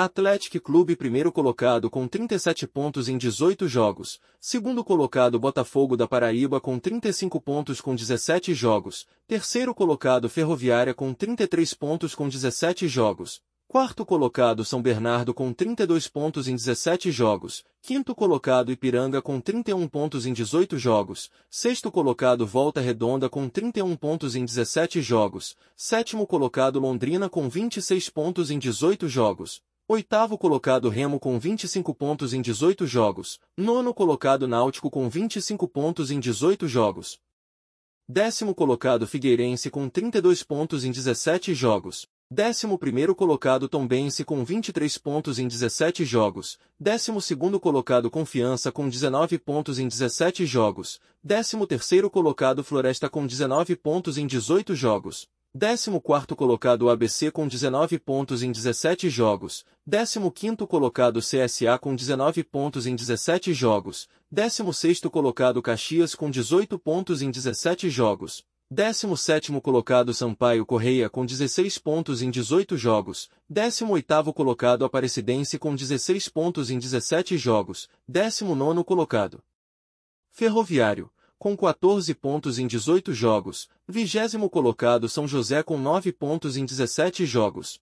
Athletic Clube primeiro colocado com 37 pontos em 18 jogos, segundo colocado Botafogo da Paraíba com 35 pontos com 17 jogos, terceiro colocado Ferroviária com 33 pontos com 17 jogos, quarto colocado São Bernardo com 32 pontos em 17 jogos, quinto colocado Ipiranga com 31 pontos em 18 jogos, sexto colocado Volta Redonda com 31 pontos em 17 jogos, sétimo colocado Londrina com 26 pontos em 18 jogos, Oitavo colocado Remo com 25 pontos em 18 jogos. Nono colocado Náutico com 25 pontos em 18 jogos. Décimo colocado Figueirense com 32 pontos em 17 jogos. Décimo primeiro colocado Tombense com 23 pontos em 17 jogos. Décimo segundo colocado Confiança com 19 pontos em 17 jogos. Décimo terceiro colocado Floresta com 19 pontos em 18 jogos. 14º colocado ABC com 19 pontos em 17 jogos, 15º colocado CSA com 19 pontos em 17 jogos, 16º colocado Caxias com 18 pontos em 17 jogos, 17º colocado Sampaio Correia com 16 pontos em 18 jogos, 18º colocado Aparecidense com 16 pontos em 17 jogos, 19º colocado Ferroviário, com 14 pontos em 18 jogos, vigésimo colocado São José com 9 pontos em 17 jogos,